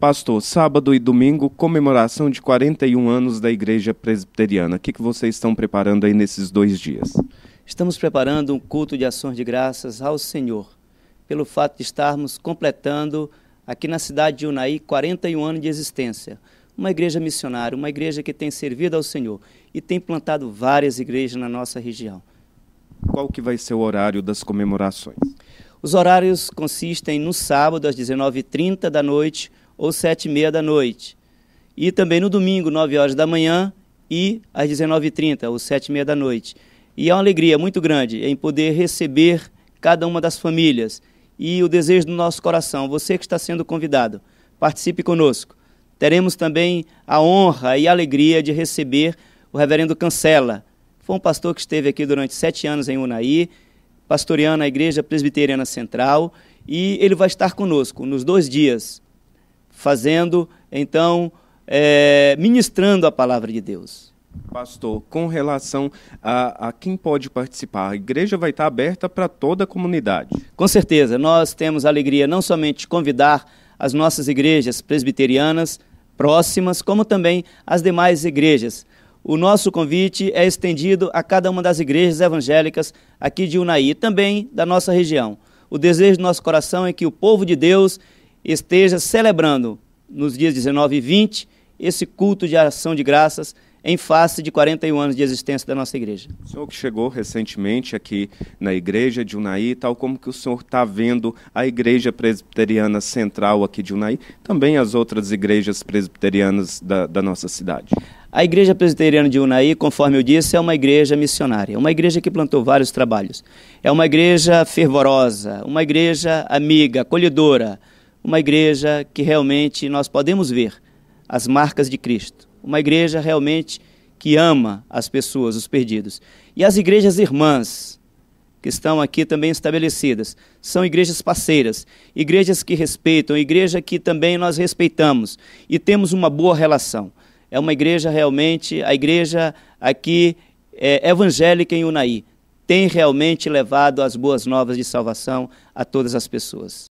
Pastor, sábado e domingo, comemoração de 41 anos da Igreja Presbiteriana. O que, que vocês estão preparando aí nesses dois dias? Estamos preparando um culto de ações de graças ao Senhor, pelo fato de estarmos completando, aqui na cidade de Unai 41 anos de existência. Uma igreja missionária, uma igreja que tem servido ao Senhor e tem plantado várias igrejas na nossa região. Qual que vai ser o horário das comemorações? Os horários consistem no sábado, às 19h30 da noite, ou sete e meia da noite. E também no domingo, nove horas da manhã e às 19h30, ou sete e meia da noite. E é uma alegria muito grande em poder receber cada uma das famílias. E o desejo do nosso coração, você que está sendo convidado, participe conosco. Teremos também a honra e a alegria de receber o reverendo Cancela. Foi um pastor que esteve aqui durante sete anos em Unai pastoreando a Igreja Presbiteriana Central, e ele vai estar conosco nos dois dias, fazendo, então, é, ministrando a palavra de Deus. Pastor, com relação a, a, quem pode participar, a igreja vai estar aberta para toda a comunidade. Com certeza, nós temos a alegria não somente de convidar as nossas igrejas presbiterianas próximas, como também as demais igrejas. O nosso convite é estendido a cada uma das igrejas evangélicas aqui de Unai e também da nossa região. O desejo do nosso coração é que o povo de Deus esteja celebrando nos dias 19 e 20 esse culto de ação de graças em face de 41 anos de existência da nossa igreja. O senhor que chegou recentemente aqui na igreja de Unai, tal como que o senhor está vendo a igreja presbiteriana central aqui de Unai, também as outras igrejas presbiterianas da, da nossa cidade. A igreja presbiteriana de Unai, conforme eu disse, é uma igreja missionária, é uma igreja que plantou vários trabalhos. É uma igreja fervorosa, uma igreja amiga, acolhedora, uma igreja que realmente nós podemos ver as marcas de Cristo, uma igreja realmente que ama as pessoas, os perdidos. E as igrejas irmãs, que estão aqui também estabelecidas, são igrejas parceiras, igrejas que respeitam, igreja que também nós respeitamos e temos uma boa relação. É uma igreja realmente, a igreja aqui é, evangélica em Unai tem realmente levado as boas novas de salvação a todas as pessoas.